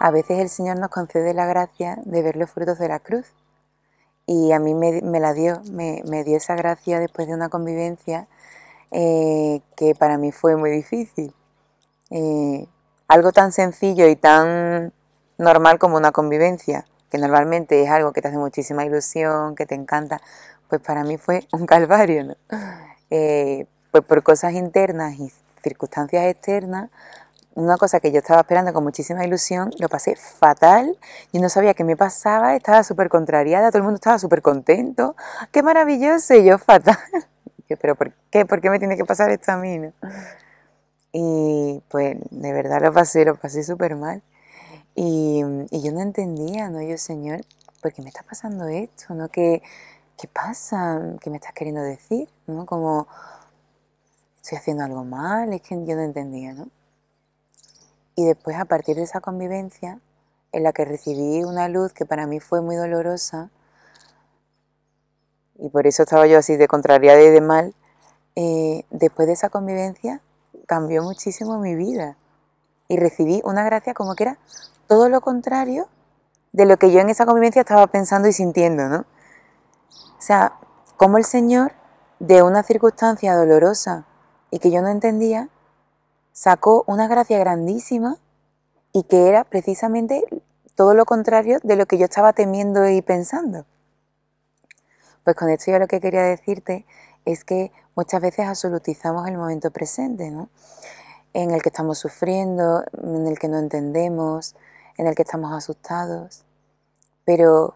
A veces el Señor nos concede la gracia de ver los frutos de la cruz. Y a mí me, la dio, me, dio esa gracia después de una convivencia eh, que para mí fue muy difícil. Eh, algo tan sencillo y tan normal como una convivencia, que normalmente es algo que te hace muchísima ilusión, que te encanta, pues para mí fue un calvario, eh, pues por cosas internas y circunstancias externas, una cosa que yo estaba esperando con muchísima ilusión, lo pasé fatal, yo no sabía qué me pasaba, estaba súper contrariada, todo el mundo estaba súper contento, qué maravilloso, y yo fatal. Pero ¿por qué? ¿Por qué me tiene que pasar esto a mí? Y pues de verdad lo pasé, lo pasé súper mal. Y, yo no entendía, ¿no? Yo, Señor, ¿por qué me está pasando esto? ¿No? ¿Qué, qué pasa? ¿Qué me estás queriendo decir? ¿No? Como, estoy haciendo algo mal, es que yo no entendía, ¿no? Y después a partir de esa convivencia, en la que recibí una luz que para mí fue muy dolorosa, y por eso estaba yo así de contrariada y de mal, eh, después de esa convivencia cambió muchísimo mi vida. Y recibí una gracia como que era todo lo contrario de lo que yo en esa convivencia estaba pensando y sintiendo, ¿no? O sea, como el Señor de una circunstancia dolorosa y que yo no entendía, sacó una gracia grandísima y que era precisamente todo lo contrario de lo que yo estaba temiendo y pensando. Pues con esto yo lo que quería decirte es que muchas veces absolutizamos el momento presente, ¿no? En el que estamos sufriendo, en el que no entendemos, en el que estamos asustados. Pero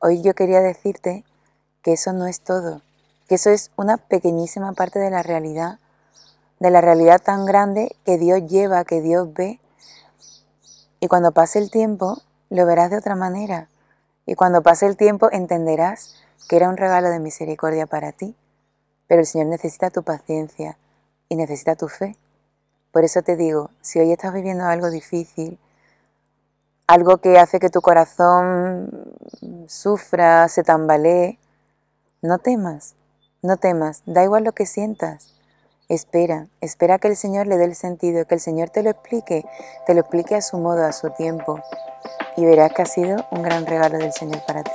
hoy yo quería decirte que eso no es todo, que eso es una pequeñísima parte de la realidad de la realidad tan grande que Dios lleva, que Dios ve. Y cuando pase el tiempo, lo verás de otra manera. Y cuando pase el tiempo, entenderás que era un regalo de misericordia para ti. Pero el Señor necesita tu paciencia y necesita tu fe. Por eso te digo, si hoy estás viviendo algo difícil, algo que hace que tu corazón sufra, se tambalee, no temas, no temas, da igual lo que sientas. Espera, espera que el Señor le dé el sentido, que el Señor te lo explique, te lo explique a su modo, a su tiempo, y verás que ha sido un gran regalo del Señor para ti.